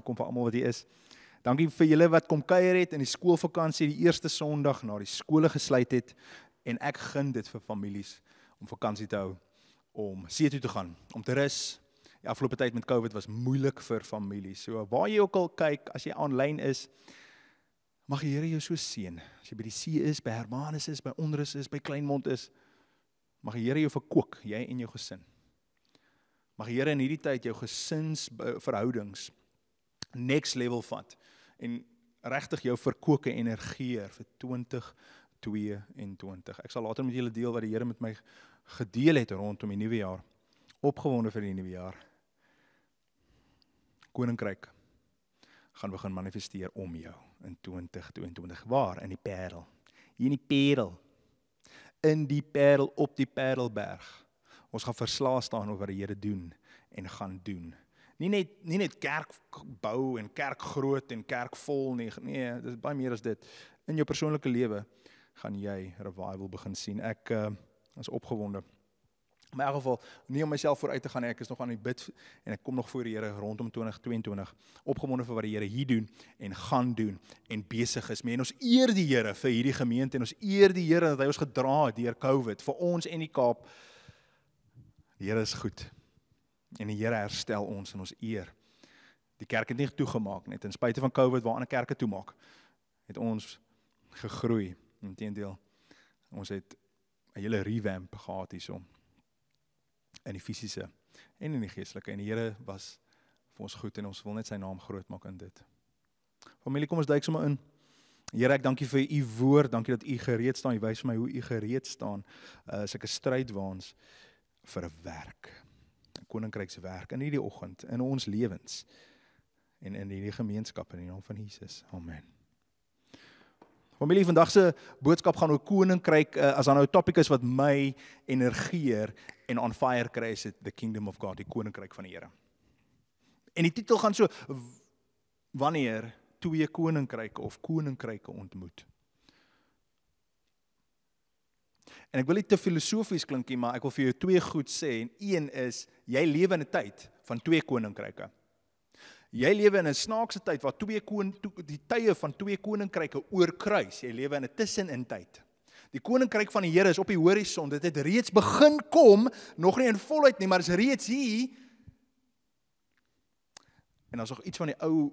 welkom vir almal wat hier is. Dankie vir julle wat kom kuier het in die skoolvakansie die eerste Sondag na die skole gesluit het en ek gun dit vir families om vakansie te hou, om see toe te gaan, om te rus. Die afgelope tyd met COVID was moeilik vir families. So waar jy ook al kyk, as jy aanlyn is, mag die Here jou so seën. As jy by die see is, by Hermanus is, by Onrus is, by Kleinmond is, mag die Here jou verkoop, jy en jou gesin. Mag die Here in hierdie tyd jou gesinsverhoudings eh, next level vat en regtig jou verkoke energie er vir 2022. Ek sal later met julle deel wat die Here met my gedeel het rondom die nuwe jaar. Opgewonde vir die nuwe jaar. Koninkryk gaan begin manifesteer om jou in 2022 waar in die Parel. Hier in die Parel. In die Parel op die Parelberg. Ons gaan verslaa staan oor wat die Here doen en gaan doen nie net nie net kerk bou en kerk groot en kerk vol nie. Nee, dis baie meer as dit. In jou persoonlike lewe gaan jy revival begin sien. Ek uh, is opgewonde. Maar in elk geval, nie om myself vooruit te gaan nie. Ek is nog aan die bid en ek kom nog voor die Here rondom 2022 opgewonde vir wat die Here hier doen en gaan doen en besig is mee. En ons eer die Here vir hierdie gemeente en ons eer die Here dat hy ons gedra het deur COVID vir ons en die Kaap. Die Here is goed. En die Here herstel ons en ons eer. Die kerk het nie toegemaak net ten spyte van COVID waar ander kerke toemaak. Het ons gegroei. Inteendeel, ons het 'n hele revamp gehad hiersom in die fisiese en in die geestelike. En die Here was vir ons goed en ons wil net sy naam groot maak in dit. Familie, kom ons duik sommer in. Here, ek dankie vir u woord. Dankie dat u gereed staan. U wys vir my hoe u gereed staan uh, as ek 'n stryd waans vir 'n werk koninkryk se werk in hierdie oggend in ons lewens en in hierdie gemeenskap in die naam van Jesus. Amen. Familie, vandag se boodskap gaan oor koninkryk uh, as dan nou 'n topik is wat my energieer en on fire kry is the kingdom of God, die koninkryk van die Here. En die titel gaan so wanneer twee koninkryke of koninkryke ontmoet. En ek wil nie te filosofies klink nie, maar ek wil vir jou twee goed sê en een is jy lewe in 'n tyd van twee koninkryke. Jy lewe in 'n snaakse tyd waar twee kon die tye van twee koninkryke oorkruis. Jy lewe in 'n tussenin tyd. Die koninkryk van die Here is op die horison. Dit het reeds begin kom, nog nie in volheid nie, maar is reeds hier. En as nog iets van die ou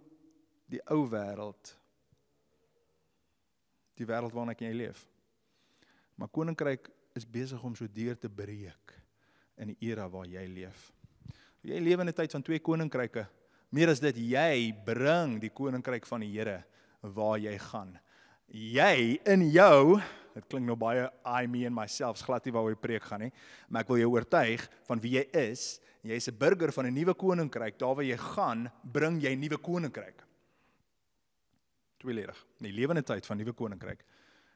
die ou wêreld die wêreld waarin ek jy leef. Maar koninkryk is besig om so deur te breek in die era waar jy leef. Jy leef in 'n tyd van twee koninkryke. Meer as dit, jy bring die koninkryk van die Here waar jy gaan. Jy in jou, dit klink nou baie I mean myself, glad nie waaroor ek preek gaan nie, maar ek wil jou oortuig van wie jy is. Jy is 'n burger van 'n nuwe koninkryk. Daar waar jy gaan, bring jy nuwe koninkryk. Tweeledig. Jy leef in 'n tyd van nuwe koninkryk.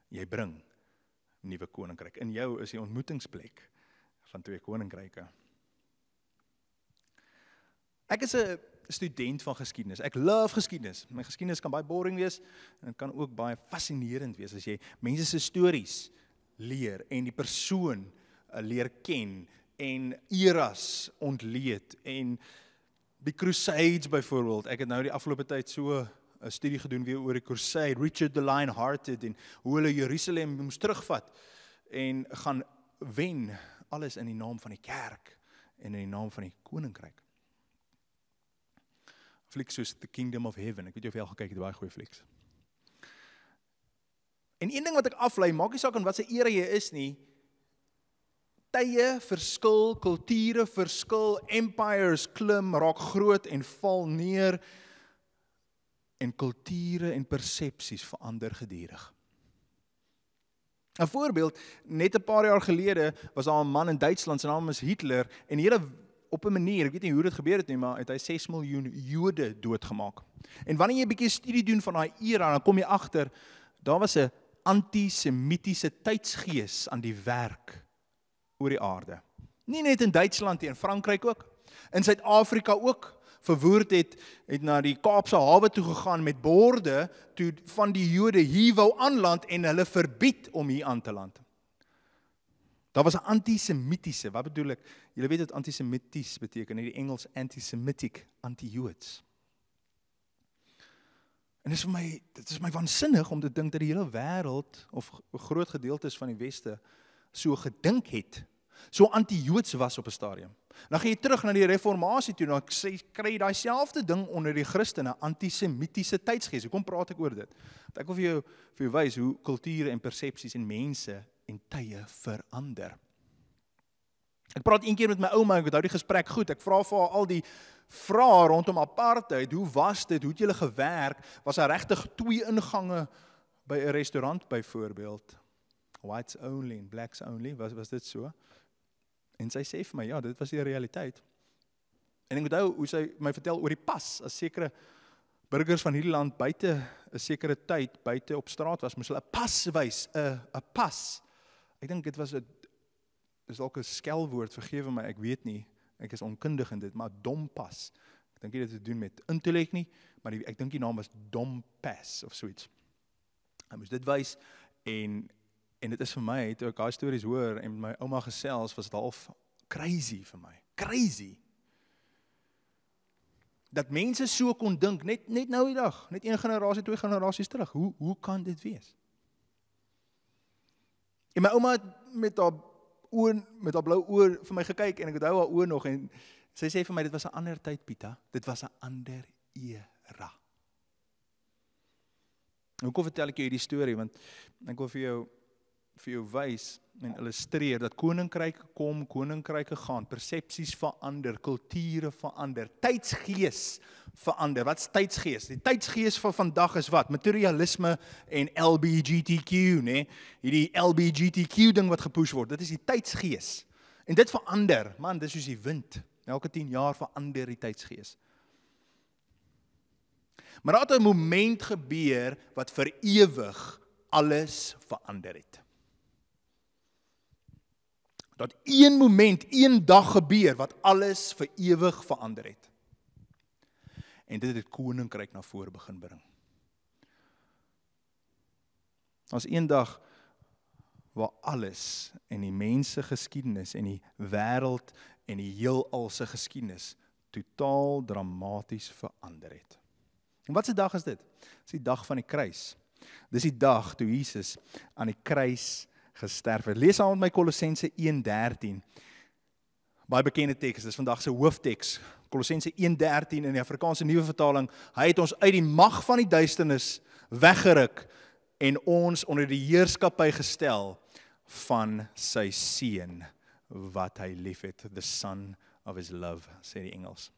Jy bring nuwe koninkryk. In jou is die ontmoetingsplek van twee koninkryke. Ek is 'n student van geskiedenis. Ek love geskiedenis. My geskiedenis kan baie boring wees en kan ook baie fascinerend wees as jy mense se stories leer en die persoon eh, leer ken en eras ontleed en die crusades byvoorbeeld. Ek het nou die afgelope tyd so 'n studie gedoen weer oor die Crusade, Richard the Lionhearted en hoe hulle Jerusalem moes terugvat en gaan wen alles in die naam van die kerk en in die naam van die koninkryk. Flicks soos The Kingdom of Heaven. Ek weet jy het al gekyk, dit is baie goeie flicks. En een ding wat ek aflei, maak nie saak in watter era jy is nie, tye verskil, kulture verskil, empires klim, raak groot en val neer en kulture en persepsies verander gedurig. 'n Voorbeeld, net 'n paar jaar gelede was daar 'n man in Duitsland se naam is Hitler en hele op 'n manier, ek weet nie hoe dit gebeur het nie, maar het hy 6 miljoen Jode doodgemaak. En wanneer jy 'n bietjie studie doen van daai era, dan kom jy agter daar was 'n antisemitiese tydsgees aan die werk oor die aarde. Nie net in Duitsland nie, in Frankryk ook, in Suid-Afrika ook verwoer het het na die Kaapse hawe toe gegaan met borde toe van die Jode hier wou aanland en hulle verbied om hier aan te land. Daar was 'n antisemitiese, wat bedoel ek? Julle weet wat antisemities beteken, in die Engels antisemitic, anti-Joods. En dit is vir my, dit is my waansinnig om te dink dat die hele wêreld of 'n groot gedeeltes van die weste so gedink het so anti-joods was op 'n stadium. Dan gaan jy terug na die reformatie toe en dan sê kry jy daai selfde ding onder die Christene, antisemitiese tydsgees. Hoekom praat ek oor dit? Want ek wil vir jou vir jou wys hoe kulture en persepsies en mense en tye verander. Ek praat eendag met my ouma en ek onthou die gesprek goed. Ek vra vir haar al die vrae rondom apartheid. Hoe was dit? Hoe het julle gewerk? Was daar regtig twee ingange by 'n restaurant byvoorbeeld? Whites only en blacks only. Was was dit so? En sy sê vir my, ja, dit was die realiteit. En ek onthou hoe sy my vertel oor die pas as sekere burgers van hierdie land buite 'n sekere tyd buite op straat was, moes hulle 'n pas wys, 'n 'n pas. Ek dink dit was 'n is dalk 'n skelwoord, vergewe my, ek weet nie. Ek is onkundig in dit, maar dom pas. Ek dink dit het te doen met intellek nie, maar die, ek dink die naam was dom pas of so iets. Hulle moes dit wys en En dit is vir my toe ek daai stories hoor en my ouma gesels was dit half crazy vir my. Crazy. Dat mense so kon dink net net nou die dag, net een generasie, twee generasies terug. Hoe hoe kan dit wees? En my ouma met haar oë met haar blou oë vir my gekyk en ek onthou haar oë nog en sy sê vir my dit was 'n ander tyd Pita, dit was 'n ander era. Hoekom vertel ek jou hierdie storie? Want ek wil vir jou vir jou wys en illustreer dat koninkryke kom, koninkryke gaan, persepsies verander, kulture verander, tydsgees verander. Wat's tydsgees? Die tydsgees van vandag is wat? Materialisme en LGBTQ, né? Hierdie LGBTQ ding wat gepush word, dit is die tydsgees. En dit verander, man, dis soos die wind. Elke 10 jaar verander die tydsgees. Maar daar het 'n moment gebeur wat vir ewig alles verander het dat een moment, een dag gebeur wat alles vir ewig verander het. En dit het die koninkryk na vore begin bring. Ons eendag waar alles en die mense geskiedenis en die wêreld en die heelal se geskiedenis totaal dramaties verander het. En wat se dag is dit? Dis die dag van die kruis. Dis die dag toe Jesus aan die kruis gesterf het. Lees aan met my Kolossense 1:13. Baie bekende teks, dis vandag se hoofteks. Kolossense 1:13 in die Afrikaanse Nuwe Vertaling. Hy het ons uit die mag van die duisternis weggeruk en ons onder die heerskappy gestel van sy seun wat hy liefhet, the son of his love, sê die Engels.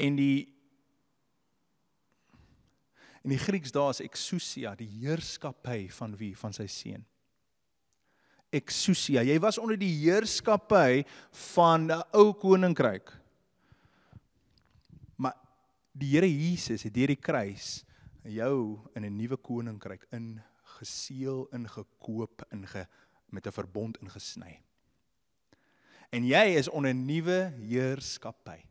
En die In die Grieks daar is exousia, die heerskappy van wie? Van sy seun. Exousia. Jy was onder die heerskappy van 'n ou koninkryk. Maar die Here Jesus het deur die kruis jou in 'n nuwe koninkryk ingeseël, ingekoop, inge met 'n verbond ingesny. En jy is onder 'n nuwe heerskappy.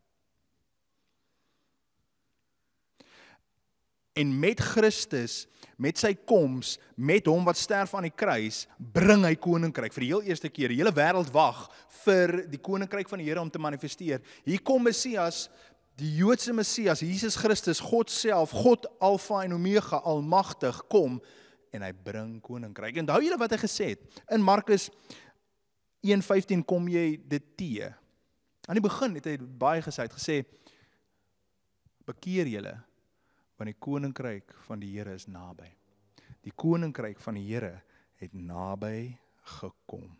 en met Christus, met sy koms, met hom wat sterf aan die kruis, bring hy koninkryk vir die heel eerste keer. Die hele wêreld wag vir die koninkryk van die Here om te manifesteer. Hier kom Messias, die Joodse Messias, Jesus Christus, God self, God Alfa en Omega, Almagtig, kom en hy bring koninkryk. Onthou julle wat hy gesê het? In Markus 1:15 kom jy dit te. Aan die begin het hy baie gesê, het gesê: "Bekeer julle." want die koninkryk van die Here is naby. Die koninkryk van die Here het naby gekom.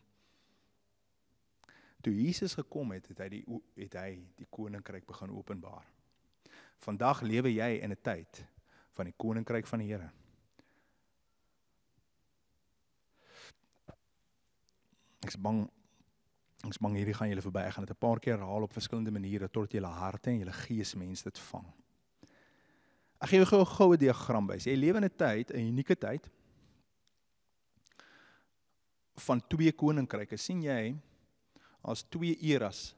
Toe Jesus gekom het, het hy die het hy die koninkryk begin openbaar. Vandag lewe jy in 'n tyd van die koninkryk van die Here. Ek's bang ek's bang hierdie gaan julle verby. Ek gaan dit 'n paar keer herhaal op verskillende maniere tot julle harte en julle gees mense dit vang. Ek gee jou gou 'n goue diagram wys. Jy lewe in 'n tyd, 'n unieke tyd van twee koninkryke. sien jy? As twee eras.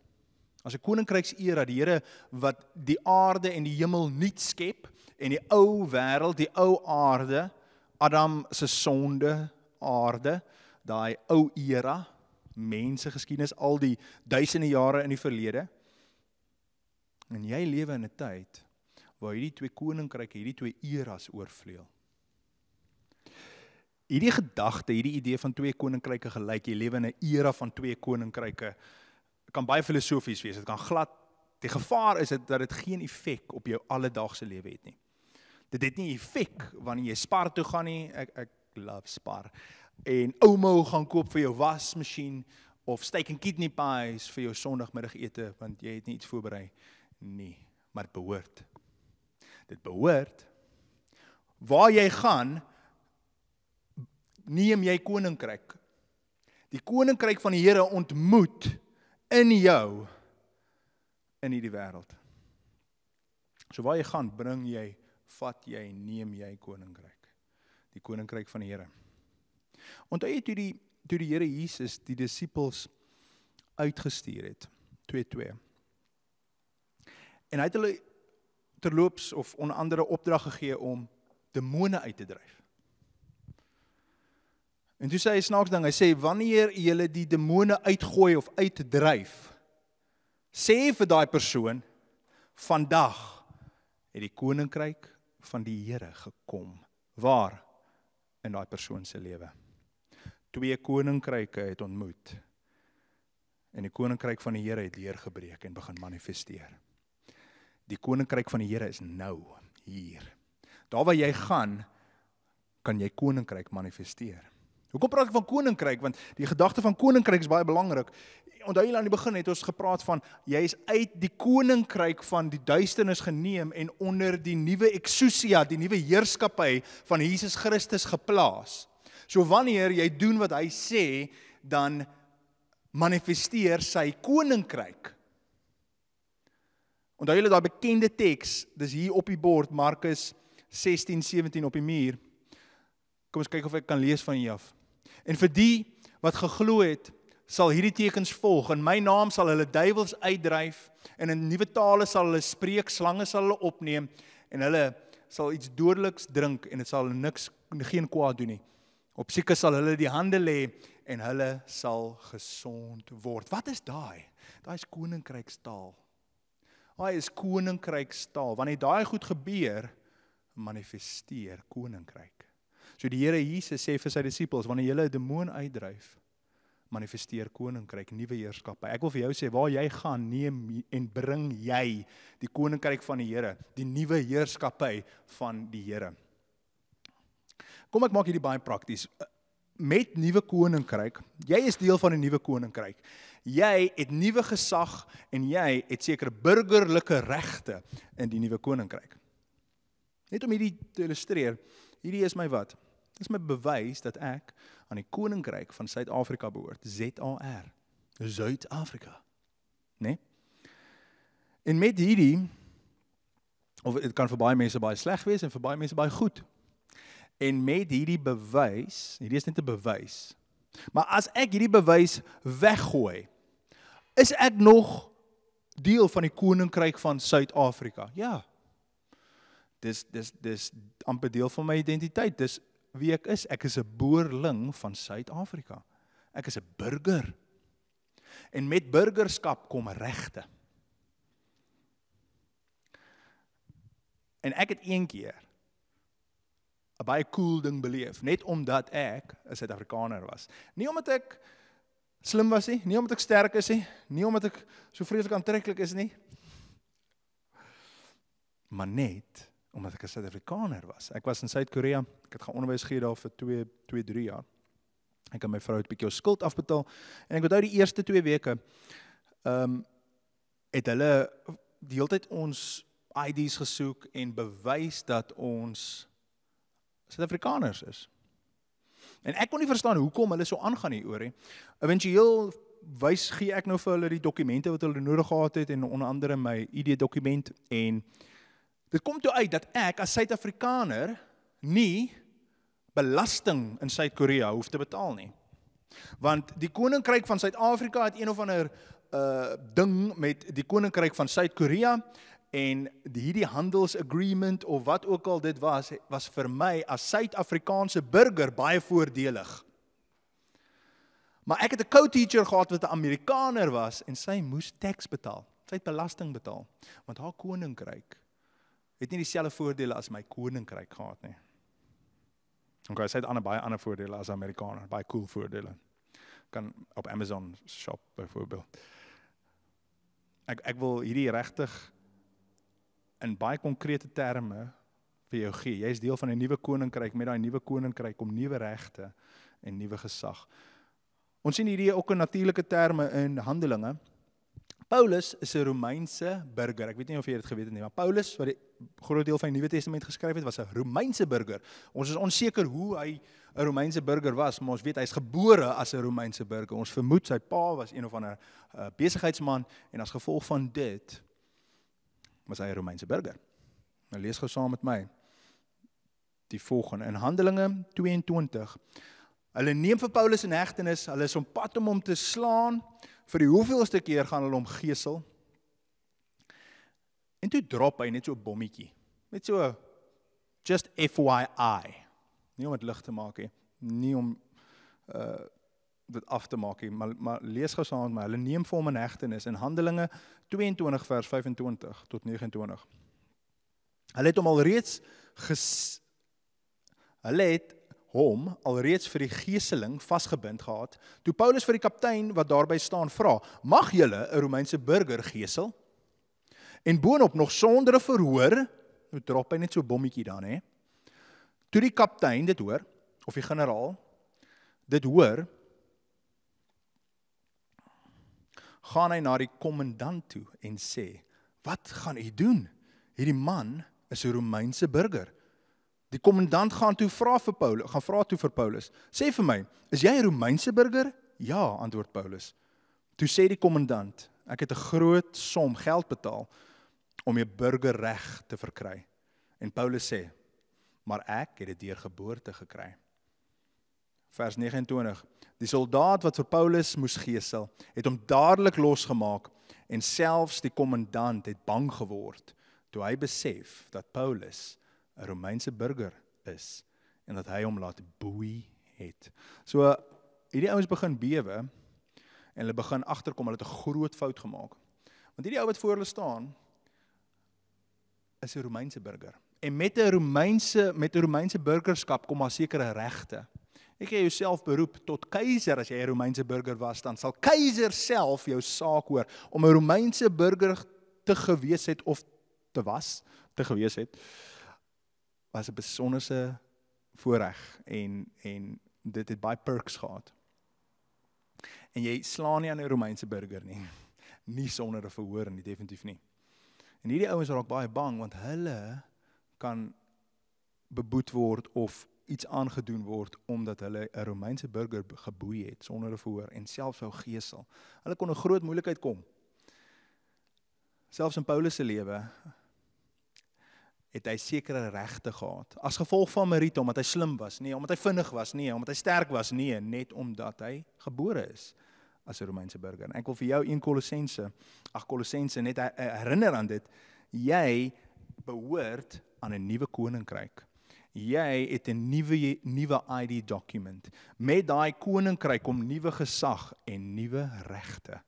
As 'n koninkryksera, die Here wat die aarde en die hemel nuut skep en die ou wêreld, die ou aarde, Adam se sonde aarde, daai ou era, mense geskiedenis al die duisende jare in die verlede. En jy lewe in 'n tyd waar hierdie twee koninkryke, hierdie twee eras oorvleuel. Hierdie gedagte, hierdie idee van twee koninkryke gelyk, jy lewe in 'n era van twee koninkryke kan baie filosofies wees. Dit kan glad die gevaar is dit dat dit geen effek op jou alledaagse lewe het nie. Dit het nie effek wanneer jy spar toe gaan nie. Ek ek love spar. En ouma gaan koop vir jou wasmasjien of steak and kidney pies vir jou sonoggmiddagete want jy het nie iets voorberei nie, maar dit behoort Dit behoort waar jy gaan neem jy koninkryk. Die koninkryk van die Here ontmoet in jou in hierdie wêreld. So waar jy gaan, bring jy, vat jy, neem jy koninkryk. Die koninkryk van die Here. Onthou jy toe die toe die Here Jesus die disippels uitgestuur het, 2:2. En hy het hulle terloops of onder andere opdrag gegee om demone uit te dryf. En dis sê hy snaaks ding, hy sê wanneer jy die demone uitgooi of uitdryf, sê vir daai persoon vandag het die koninkryk van die Here gekom waar in daai persoon se lewe. Twee koninkryke het ontmoet en die koninkryk van die Here het deurgebreek en begin manifesteer. Die koninkryk van die Here is nou hier. Daar waar jy gaan, kan jy koninkryk manifesteer. Hoekom praat ek van koninkryk? Want die gedagte van koninkryk is baie belangrik. Onthou julle aan die begin het ons gepraat van jy is uit die koninkryk van die duisternis geneem en onder die nuwe eksousia, die nuwe heerskappy van Jesus Christus geplaas. So wanneer jy doen wat hy sê, dan manifesteer sy koninkryk Onthou julle daai bekende teks, dis hier op die bord Markus 16:17 op die muur. Kom ons kyk of ek kan lees van hier af. En vir die wat geglo het, sal hierdie tekens volg. In my naam sal hulle duiwels uitdryf en in nuwe tale sal hulle spreek, slange sal hulle opneem en hulle sal iets dodeliks drink en dit sal niks geen kwaad doen nie. Op sieke sal hulle die hande lê en hulle sal gesond word. Wat is daai? Daai is koninkrykstaal. Hy is koninkrykstaal. Wanneer daai goed gebeur, manifesteer koninkryk. So die Here Jesus sê vir sy disippels, wanneer jy 'n demoon uitdryf, manifesteer koninkryk, nuwe heerskappe. Ek wil vir jou sê waar jy gaan, neem en bring jy die koninkryk van die Here, die nuwe heerskappe van die Here. Kom ek maak hierdie baie prakties. Met nuwe koninkryk, jy is deel van 'n nuwe koninkryk jy het nuwe gesag en jy het sekere burgerlike regte in die nuwe koninkryk. Net om hierdie te illustreer, hierdie is my wat. Dit is my bewys dat ek aan die koninkryk van Suid-Afrika behoort, ZAR, Suid-Afrika. Né? Nee? En met hierdie of dit kan vir baie mense baie sleg wees en vir baie mense baie goed. En met hierdie bewys, hierdie is net 'n bewys. Maar as ek hierdie bewys weggooi, is ek nog deel van die koninkryk van Suid-Afrika. Ja. Dis dis dis amper deel van my identiteit. Dis wie ek is. Ek is 'n boerling van Suid-Afrika. Ek is 'n burger. En met burgerskap kom regte. En ek het een keer 'n baie cool ding beleef, net omdat ek 'n Suid-Afrikaner was. Nie omdat ek slim was nie, nie omdat ek sterk is nie, nie omdat ek so vreeslik aantreklik is nie. Maar net omdat ek 'n Suid-Afrikaner was. Ek was in Suid-Korea. Ek het gaan onderwys gee daar vir 2 2 3 jaar. Ek het my vrou 'n bietjie jou skuld afbetaal en ek onthou die eerste 2 weke ehm um, het hulle die hele tyd ons IDs gesoek en bewys dat ons Suid-Afrikaners is. En ek kon nie verstaan hoekom hulle so aangaan hier oor nie. Eventueel wys gee ek nou vir hulle die dokumente wat hulle nodig gehad het en onder andere my ID dokument en dit kom toe uit dat ek as Suid-Afrikaner nie belasting in Suid-Korea hoef te betaal nie. Want die koninkryk van Suid-Afrika het een of ander uh ding met die koninkryk van Suid-Korea en hierdie handels agreement of wat ook al dit was was vir my as Suid-Afrikaanse burger baie voordelig. Maar ek het 'n co-teacher gehad wat 'n Amerikaner was en sy moes tax betaal. Sy het belasting betaal want haar koninkryk het nie dieselfde voordele as my koninkryk gehad nie. OK, sy het ander baie ander voordele as 'n Amerikaner, baie cool voordele. Kan op Amazon shop byvoorbeeld. Ek ek wil hierdie regtig in baie konkrete terme vir jou gee. Jy is deel van 'n nuwe koninkryk met daai nuwe koninkryk om nuwe regte en nuwe gesag. Ons sien hierdie ook in natuurlike terme in Handelinge. Paulus is 'n Romeinse burger. Ek weet nie of jy dit geweet het nie, maar Paulus wat die groot deel van die Nuwe Testament geskryf het, was 'n Romeinse burger. Ons is onseker hoe hy 'n Romeinse burger was, maar ons weet hy's gebore as 'n Romeinse burger. Ons vermoed sy pa was een of ander eh, besigheidsman en as gevolg van dit was hy 'n Romeinse burger. Nou lees gou saam met my die volgende in Handelinge 22. Hulle neem vir Paulus in hegtenis, hulle is op pad om hom te slaan. Vir die hoeveelste keer gaan hulle hom gesel. En toe drop hy net so 'n bommetjie. Net so just FYI. Nie om dit lig te maak nie, nie om uh, dit af te maak nie, maar maar lees gou saam met my. Hulle neem vir hom in hegtenis in Handelinge 22 vers 25 tot 29. Hulle het hom alreeds ges Hulle het hom alreeds vir die geeseling vasgebind gehad. Toe Paulus vir die kaptein wat daarby staan vra, "Mag julle 'n Romeinse burger geesel?" En boonop nog sonder verhoor, nou drop hy net so bommetjie dan hè. Toe die kaptein dit hoor of die generaal dit hoor, gaan hy na die kommandant toe en sê: "Wat gaan u doen? Hierdie man is 'n Romeinse burger." Die kommandant gaan toe vra vir Paulus, gaan vra toe vir Paulus: "Sê vir my, is jy 'n Romeinse burger?" "Ja," antwoord Paulus. Toe sê die kommandant: "Ek het 'n groot som geld betaal om 'n burgerreg te verkry." En Paulus sê: "Maar ek het dit deur geboorte gekry." vers 29. Die soldaat wat vir Paulus moes gesel, het hom dadelik losgemaak en selfs die kommandant het bang geword toe hy besef dat Paulus 'n Romeinse burger is en dat hy hom laat boei het. So hierdie ouens begin bewe en hulle begin agterkom hulle het 'n groot fout gemaak. Want hierdie ou wat voor hulle staan is 'n Romeinse burger. En met 'n Romeinse met 'n Romeinse burgerskap kom daar sekere regte. Ek gee jouself beroep tot keiser as jy 'n Romeinse burger was dan sal keiser self jou saak hoor om 'n Romeinse burger te gewees het of te was te gewees het was 'n besonderse voorreg en en dit het baie perks gehad. En jy slaan nie aan 'n Romeinse burger nie. Nie sonder 'n verhoor nie, definitief nie. En hierdie ouens raak baie bang want hulle kan beboet word of iets aangedoen word omdat hulle 'n Romeinse burger geboei het sonder 'n verhoor en selfs ou gesel. Hulle kon 'n groot moeilikheid kom. Selfs in Paulus se lewe het hy sekere regte gehad as gevolg van Merit omdat hy slim was, nee, omdat hy vinnig was, nee, omdat hy sterk was, nee, net omdat hy gebore is as 'n Romeinse burger. En ek wil vir jou in Kolossense, ag Kolossense net herinner aan dit, jy behoort aan 'n nuwe koninkryk jy het 'n nuwe nuwe ID dokument. Met daai koninkryk kom nuwe gesag en nuwe regte.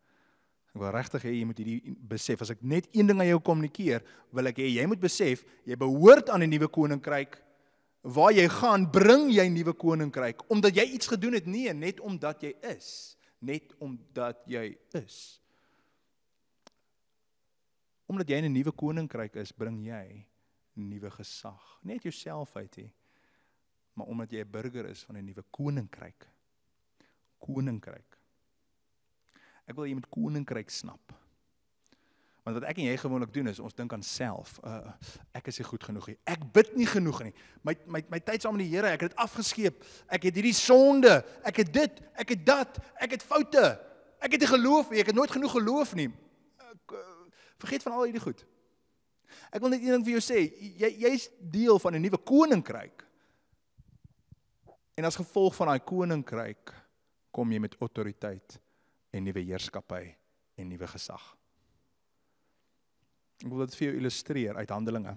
Ek wil regtig hê jy moet hierdie besef. As ek net een ding aan jou kommunikeer, wil ek hê jy moet besef jy behoort aan 'n nuwe koninkryk. Waar jy gaan, bring jy nuwe koninkryk omdat jy iets gedoen het. Nee, net omdat jy is, net omdat jy is. Omdat jy 'n nuwe koninkryk is, bring jy nuwe gesag. Net jouself uit hê. Maar omdat jy 'n burger is van 'n nuwe koninkryk. Koninkryk. Ek wil jy met koninkryk snap. Want wat ek en jy gewoonlik doen is ons dink aan self. Uh, ek is nie goed genoeg nie. Ek bid nie genoeg nie. My my my tyd saam met die Here, ek het dit afgeskeep. Ek het hierdie sonde, ek het dit, ek het dat, ek het foute. Ek het nie geloof nie. Ek het nooit genoeg geloof nie. Ek, uh, vergeet van al hierdie goed. Ek wil net een ding vir jou sê, jy jy's deel van 'n nuwe koninkryk. En as gevolg van daai koninkryk kom jy met autoriteit en nuwe heerskappy en nuwe gesag. Ek wil dit vir jou illustreer uit Handelinge.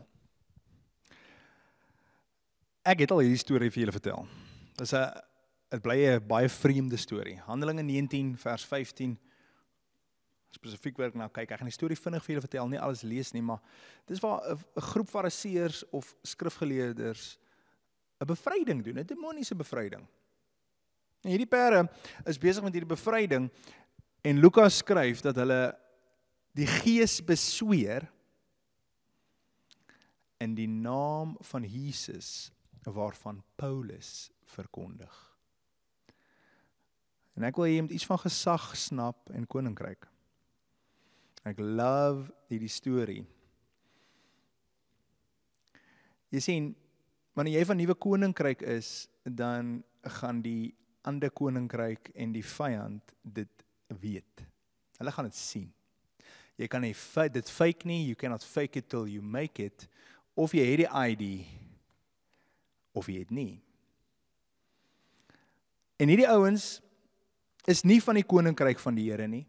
Ek het al hierdie storie vir julle vertel. Dit is 'n dit bly 'n baie vreemde storie. Handelinge 19 vers 15 spesifiek werk na kyk. Ek gaan die storie vinnig vir julle vertel, nie alles lees nie, maar dis waar 'n groep fariseërs of skrifgeleerders 'n bevryding doen, 'n demoniese bevryding. En hierdie pere is besig met hierdie bevryding en Lukas skryf dat hulle die gees besweer in die naam van Jesus waarvan Paulus verkondig. En ek wil hê jy moet iets van gesag snap en koninkryk. Ek love hierdie storie. Jy sien, wanneer jy van nuwe koninkryk is, dan gaan die ander koninkryk en die vyand dit weet. Hulle gaan dit sien. Jy kan nie dit fake nie, you cannot fake it till you make it of jy het die ID of jy het nie. En hierdie ouens is nie van die koninkryk van die Here nie.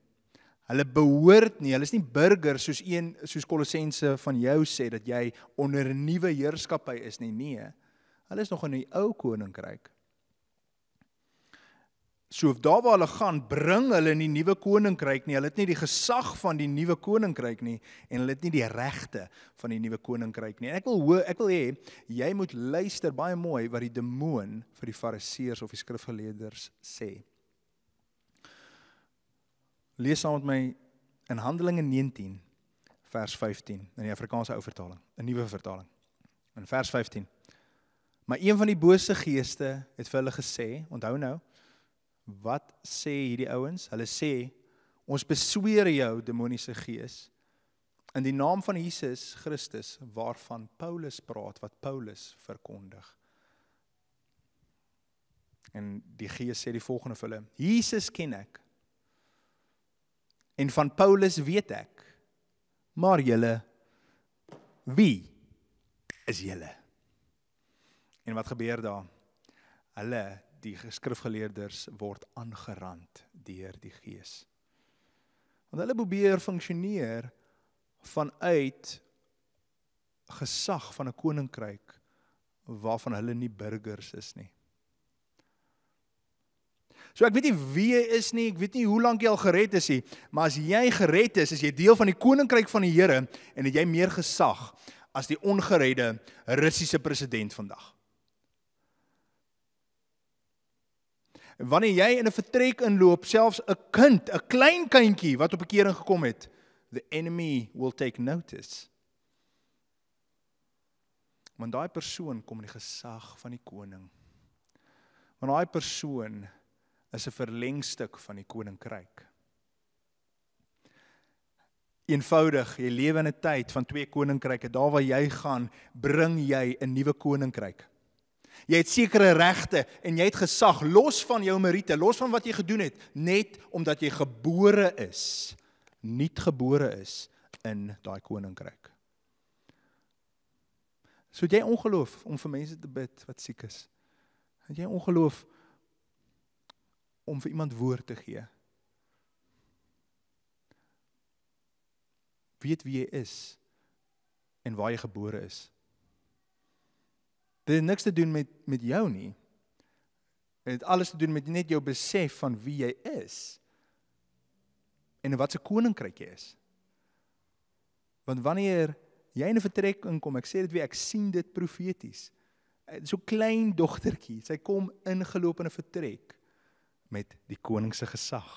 Hulle behoort nie, hulle is nie burgers soos een soos Kolossense van jou sê dat jy onder 'n nuwe heerskappy is nie. Nee. Hulle is nog in die ou koninkryk. So of daar waar hulle gaan, bring hulle nie die nuwe koninkryk nie. Hulle het nie die gesag van die nuwe koninkryk nie en hulle het nie die regte van die nuwe koninkryk nie. En ek wil hoor, ek wil hê jy moet luister baie mooi wat die demoon vir die fariseërs of die skrifgeleerders sê. Lees saam met my in Handelinge 19 vers 15 in die Afrikaanse ou vertaling, 'n nuwe vertaling. In vers 15. Maar een van die bose geeste het vir hulle gesê, onthou nou, wat sê hierdie ouens? Hulle sê ons besweer jou demoniese gees in die naam van Jesus Christus waarvan Paulus praat wat Paulus verkondig. En die gees sê die volgende vir hulle: Jesus ken ek en van Paulus weet ek. Maar julle wie is julle? En wat gebeur daar? Hulle die geskrifgeleerders word aangerand deur die gees. Want hulle probeer funksioneer vanuit gesag van 'n koninkryk waarvan hulle nie burgers is nie. So ek weet nie wie jy is nie, ek weet nie hoe lank jy al gered is nie, maar as jy gered is, as jy deel van die koninkryk van die Here en het jy meer gesag as die ongeredde Russiese president vandag. Wanneer jy in 'n vertrek inloop, selfs 'n kind, 'n klein kindjie wat op 'n keer ingekom het, the enemy will take notice. Want daai persoon kom in die gesag van die koning. Want daai persoon is 'n verlengstuk van die koninkryk. Eenvoudig, jy lewe in 'n tyd van twee koninkryke. Daar waar jy gaan, bring jy 'n nuwe koninkryk. Jy het sekere regte en jy het gesag los van jou meriete, los van wat jy gedoen het, net omdat jy gebore is, nuutgebore is in daai koninkryk. Sou jy ongeloof om vir mense te bid wat siek is? Het jy ongeloof om vir iemand woord te gee. Weet wie jy is en waar jy gebore is. Dit het niks te doen met met jou nie. Dit het alles te doen met net jou besef van wie jy is en wat se koninkryk jy is. Want wanneer jy in 'n vertrek inkom, ek sê dit weer, ek sien dit profeties. So klein dogtertjie, sy kom ingeloop in 'n vertrek met die koning se gesag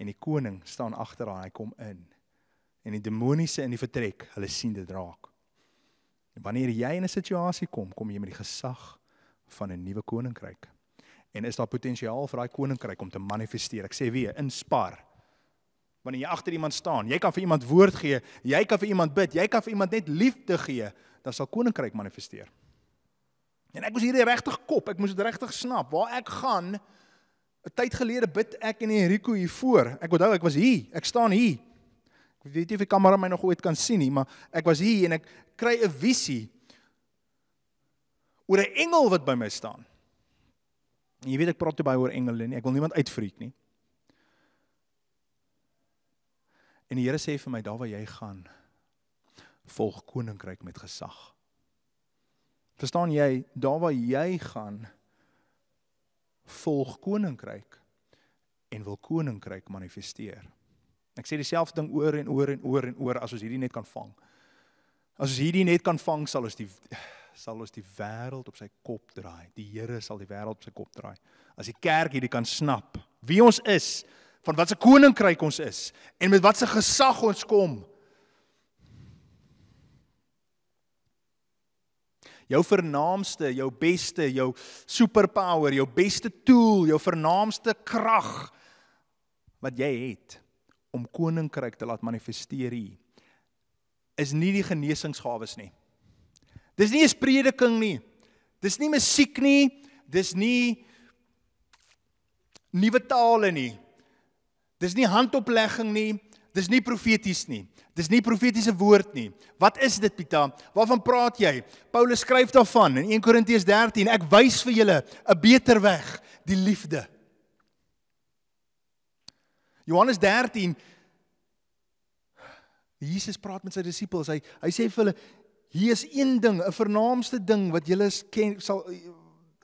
en die koning staan agter haar en hy kom in en die demoniese in die vertrek hulle sien dit raak wanneer jy in 'n situasie kom kom jy met die gesag van 'n nuwe koninkryk en is daar potensiaal vir daai koninkryk om te manifesteer ek sê weer inspar wanneer jy agter iemand staan jy kan vir iemand woord gee jy kan vir iemand bid jy kan vir iemand net liefde gee dan sal koninkryk manifesteer en ek moes hierdie regtig kop ek moes dit regtig snap waar ek gaan 'n tyd gelede bid ek en Enrico hier voor. Ek onthou ek was hier, ek staan hier. Ek weet nie of die kamera my nog ooit kan sien nie, maar ek was hier en ek kry 'n visie oor 'n engel wat by my staan. En jy weet ek praat toe baie oor engele nie. Ek wil niemand uitfreek nie. En die Here sê vir my daar waar jy gaan, volg koninkryk met gesag. Verstaan jy, daar waar jy gaan, volg koninkryk en wil koninkryk manifesteer. Ek sê dieselfde ding oor en oor en oor en oor as ons hierdie net kan vang. As ons hierdie net kan vang, sal ons die sal ons die wêreld op sy kop draai. Die Here sal die wêreld op sy kop draai. As die kerk hierdie kan snap, wie ons is, van watter koninkryk ons is en met watter gesag ons kom. jou vernaamste, jou beste, jou superpower, jou beste tool, jou vernaamste krag wat jy het om koninkryk te laat manifesteer hier is nie die genesingsgawes nie. Dis nie 'n prediking nie. Dis nie musiek nie. Dis nie nuwe tale nie. Dis nie handoplegging nie. Dis nie profeties nie. Dis nie profetiese woord nie. Wat is dit, Pita? Waarvan praat jy? Paulus skryf daarvan in 1 Korintiërs 13. Ek wys vir julle 'n beter weg, die liefde. Johannes 13 Jesus praat met sy disippels. Hy hy sê vir hulle hier is een ding, 'n vernaamste ding wat julle ken sal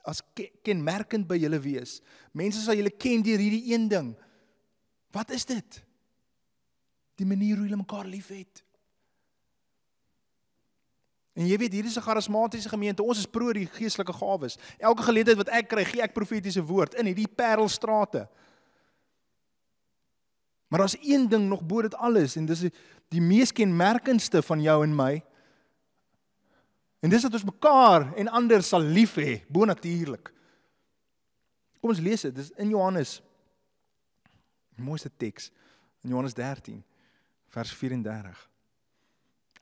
as kenmerkend by julle wees. Mense sal julle ken deur hierdie een ding. Wat is dit? die manier hoe hulle mekaar liefhet. En jy weet hier is 'n karismatiese gemeente. Ons is pro die geestelike gawes. Elke geleentheid wat ek kry, gee ek profetiese woord in hierdie parelstrate. Maar daar's een ding nog bo dit alles en dis die, die mees kenmerkendste van jou en my. En dis dat ons mekaar en ander sal lief hê bo natuurlik. Kom ons lees dit. Dis in Johannes. Die mooiste teks in Johannes 13 vers 34.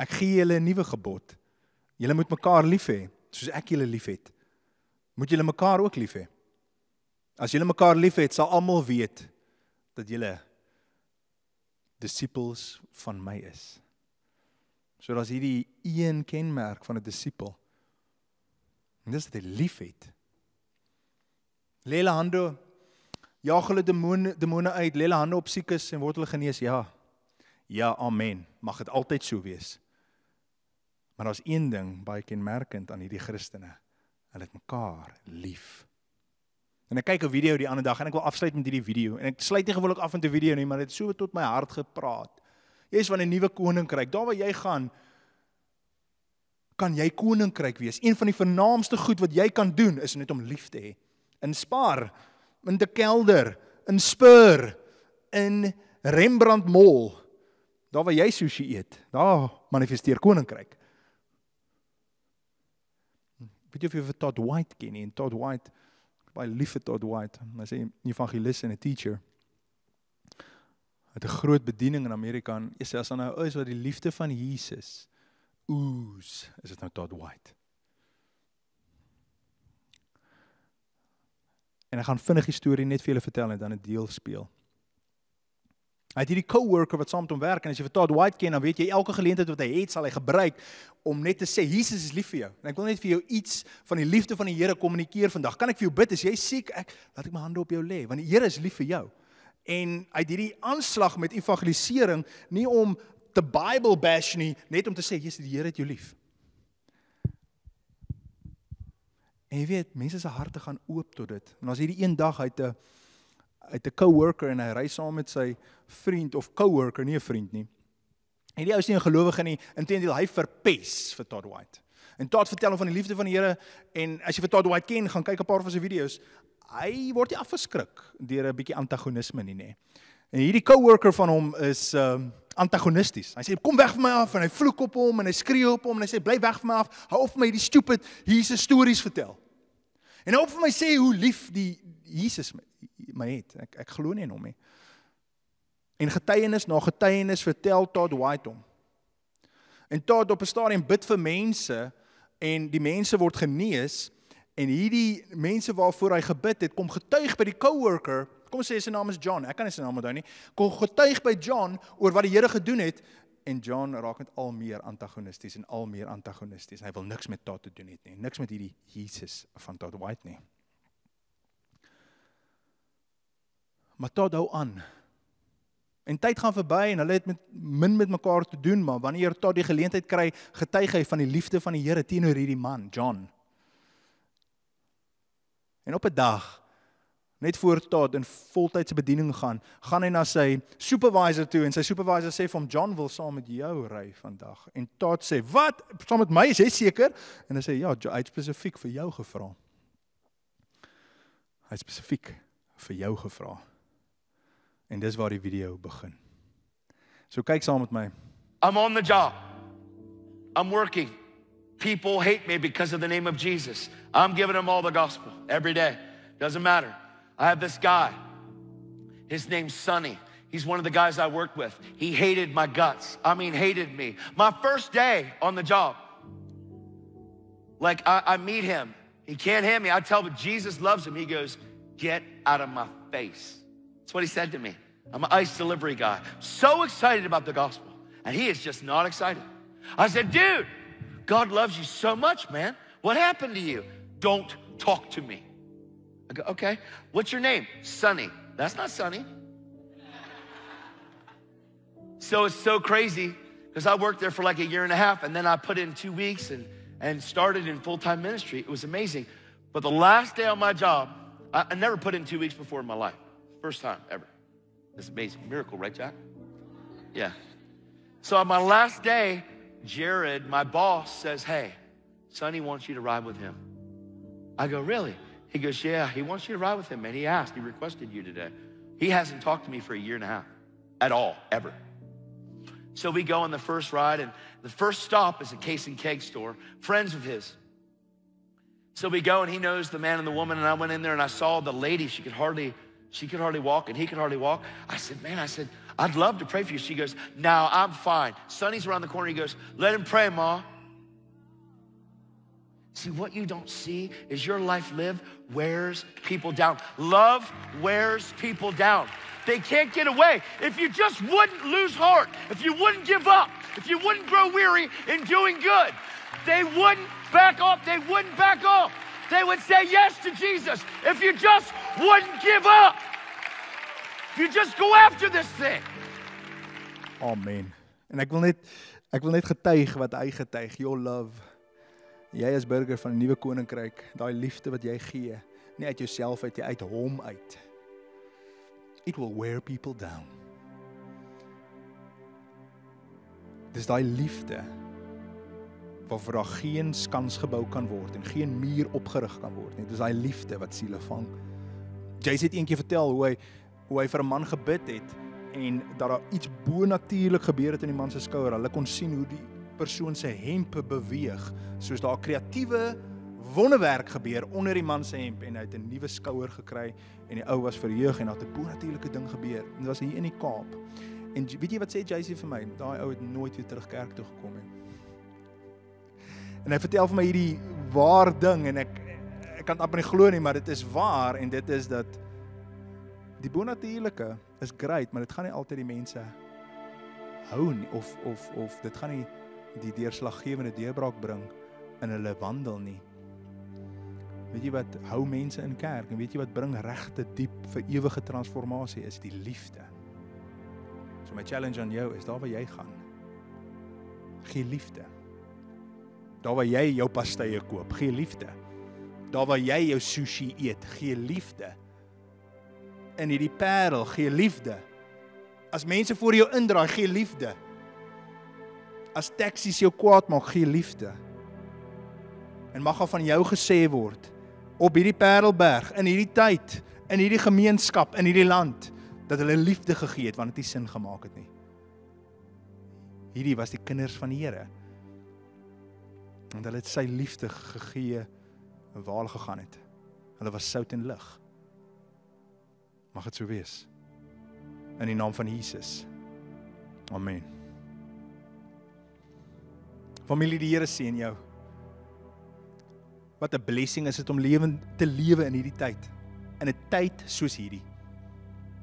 Ek gee julle 'n nuwe gebod. Julle moet mekaar lief hê soos ek julle liefhet. Moet julle mekaar ook lief hê. As julle mekaar liefhet, sal almal weet dat julle disippels van my is. So daar's hierdie een kenmerk van 'n disipel. En dis dat hy liefhet. Lê hulle hande, jaag hulle demone demone uit, lê hulle hande op siekes en word hulle genees. Ja, Ja, amen. Mag dit altyd so wees. Maar daar's een ding baie kenmerkend aan hierdie Christene. Hulle het mekaar lief. En ek kyk 'n video die ander dag en ek wil afsluit met hierdie video en ek sluit nie gewoonlik af met 'n video nie, maar dit het so tot my hart gepraat. Jy is van 'n nuwe koninkryk. Daar waar jy gaan kan jy koninkryk wees. Een van die vernaamste goed wat jy kan doen is net om lief te hê. In Spar, in De Kelder, in Spur, in Rembrandt Mall Daar waar jy sushi eet, daar manifesteer koninkryk. Ek weet jy of jy vir Todd White ken nie? Todd White by liefe Todd White. Hy sê 'n evangelist en 'n teacher. Hy het 'n groot bediening in Amerika en hy sê as aan nou is wat die liefde van Jesus oes, is dit nou Todd White. En ek gaan vinnig die storie net vir julle vertel en dan 'n deel speel. Hy het hierdie coworker wat saam met hom werk en as jy vir Todd White ken, dan weet jy elke geleentheid wat hy het, sal hy gebruik om net te sê Jesus is lief vir jou. En ek wil net vir jou iets van die liefde van die Here kommunikeer vandag. Kan ek vir jou bid as jy siek? Ek laat ek my hande op jou lê want die Here is lief vir jou. En hy het hierdie aanslag met evangelisering nie om te Bible bash nie, net om te sê Jesus die Here het jou lief. En jy weet, mense se harte gaan oop tot dit. En as hierdie een dag hy het 'n hy het 'n coworker en hy ry saam met sy vriend of coworker, nie 'n vriend nie. En die ou is nie 'n gelowige nie, intendeel hy verpes vir Todd White. En Todd vertel hom van die liefde van die Here en as jy vir Todd White ken, gaan kyk 'n paar van sy video's. Hy word nie afgeskrik deur 'n bietjie antagonisme nie, nê. Nee. En hierdie coworker van hom is um antagonisties. Hy sê kom weg van my af en hy vloek op hom en hy skree op hom en hy sê bly weg van my af. Hou op met hierdie stupid Jesus stories vertel. En hou op vir my sê hoe lief die Jesus my, my het. Ek ek glo nie in hom nie. He. En getuienis na getuienis vertel Todd White hom. En Todd op 'n stadium bid vir mense en die mense word genees en hierdie mense waarvoor hy gebid het kom getuig by die coworker. Kom sê sy naam is John. Ek kan nie sy naam onthou nie. Kom getuig by John oor wat die Here gedoen het en John raak net al meer antagonisties en al meer antagonisties. Hy wil niks met Todd te doen het nie. Niks met hierdie Jesus van Todd White nie. Maar Todd hou aan En tyd gaan verby en hulle het met min met mekaar te doen, maar wanneer tot die geleentheid kry, getuig hy van die liefde van die Here teenoor hierdie man, John. En op 'n dag net voor tot in voltydse bediening gaan, gaan hy na sy supervisor toe en sy supervisor sê vir hom John wil saam met jou ry vandag. En tot sê, "Wat? Saam met my? Is jy seker?" En hy sê, "Ja, hy het spesifiek vir jou gevra." Hy spesifiek vir jou gevra. En dis waar die video begin. So kyk saam met my. I'm on the job. I'm working. People hate me because of the name of Jesus. I'm giving them all the gospel every day. Doesn't matter. I have this guy. His name's Sonny. He's one of the guys I work with. He hated my guts. I mean, hated me. My first day on the job, like I, I meet him. He can't hear me. I tell him Jesus loves him. He goes, Get out of my face. That's what he said to me. I'm an ice delivery guy. So excited about the gospel. And he is just not excited. I said, dude, God loves you so much, man. What happened to you? Don't talk to me. I go, okay, what's your name? Sunny. That's not Sunny. So it's so crazy because I worked there for like a year and a half and then I put in two weeks and, and started in full time ministry. It was amazing. But the last day on my job, I, I never put in two weeks before in my life. First time ever. It's amazing. Miracle, right, Jack? Yeah. So on my last day, Jared, my boss, says, Hey, Sonny wants you to ride with him. I go, Really? He goes, Yeah, he wants you to ride with him, man. He asked, he requested you today. He hasn't talked to me for a year and a half at all, ever. So we go on the first ride, and the first stop is a case and keg store, friends of his. So we go, and he knows the man and the woman, and I went in there and I saw the lady. She could hardly she could hardly walk and he could hardly walk. I said, Man, I said, I'd love to pray for you. She goes, No, I'm fine. Sonny's around the corner. He goes, Let him pray, Ma. See, what you don't see is your life lived wears people down. Love wears people down. They can't get away. If you just wouldn't lose heart, if you wouldn't give up, if you wouldn't grow weary in doing good, they wouldn't back off. They wouldn't back off. They would say yes to Jesus if you just wouldn't give up. If you just go after this thing. Oh, Amen. En ek wil net ek wil net getuig wat hy getuig, your love. Jy as burger van die nuwe koninkryk, daai liefde wat jy gee, nie uit jouself uit, jy uit hom uit. It will wear people down. Dis daai liefde waarvoor daar geen skans gebou kan word en geen muur opgerig kan word nie. Dis daai liefde wat siele vang. Jesus het eendag vertel hoe hy hoe hy vir 'n man gebid het en dat daar iets bonatuurlik gebeur het in die man se skouer. Hulle kon sien hoe die persoon se hemp beweeg, soos daar 'n kreatiewe wonderwerk gebeur onder die man se hemp en hy het 'n nuwe skouer gekry en die ou was verheug en daar het 'n bonatuurlike ding gebeur. Dit was hier in die Kaap. En weet jy wat sê Jacy vir my? Daai ou het nooit weer terug kerk toe gekom nie. En hy vertel vir my hierdie waar ding en ek ek kan amper nie glo nie, maar dit is waar en dit is dat die bonatuurlike is great, maar dit gaan nie altyd die mense hou nie of of of dit gaan nie die deurslaggewende deurbraak bring in hulle wandel nie. Weet jy wat hou mense in kerk en weet jy wat bring regte diep vir ewige transformasie is die liefde. So my challenge aan jou is daar waar jy gaan. Gee liefde. Daar waar jy jou pastye koop, gee liefde. Daar waar jy jou sushi eet, gee liefde. In hierdie parel gee liefde. As mense voor jou indraai, gee liefde. As taksies jou kwaad maak, gee liefde. En mag al van jou gesê word op hierdie Parelberg, in hierdie tyd, in hierdie gemeenskap, in hierdie land dat hulle liefde gegee het want dit sin gemaak het nie. Hierdie was die kinders van die Here want hulle het sy liefde gegee en waar hulle gegaan het. Hulle was sout en lig. Mag dit so wees. In die naam van Jesus. Amen. Familie, die Here seën jou. Wat 'n blessing is dit om lewend te lewe in hierdie tyd, in 'n tyd soos hierdie.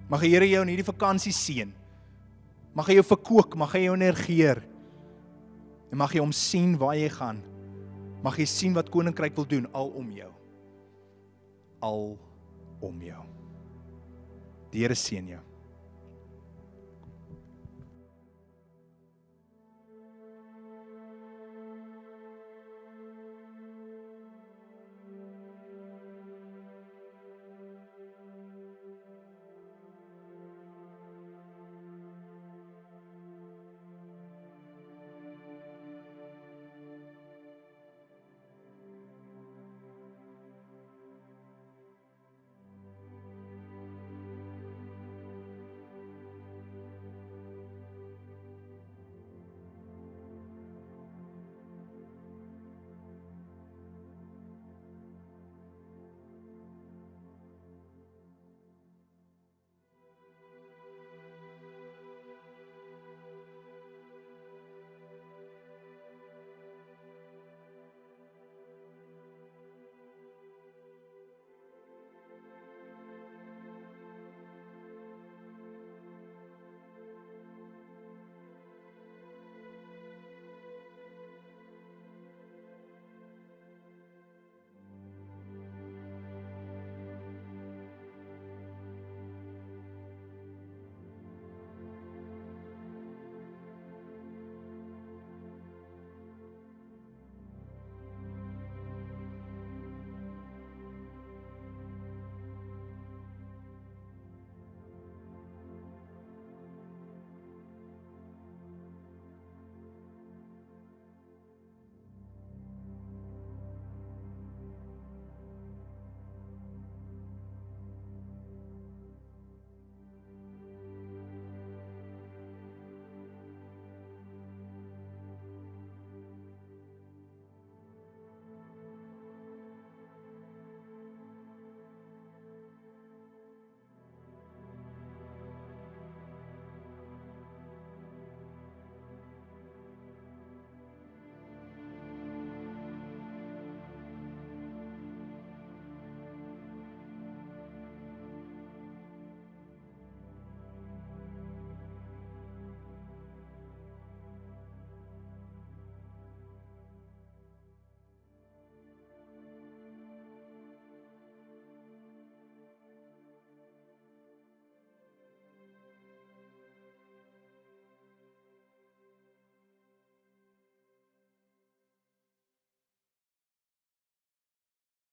Mag die Here jou in hierdie vakansie seën. Mag hy jou verkoop, mag hy jou energieer. En mag jy hom sien waar jy gaan. Mag jy sien wat koninkryk wil doen al om jou. Al om jou. Die Here seën jou.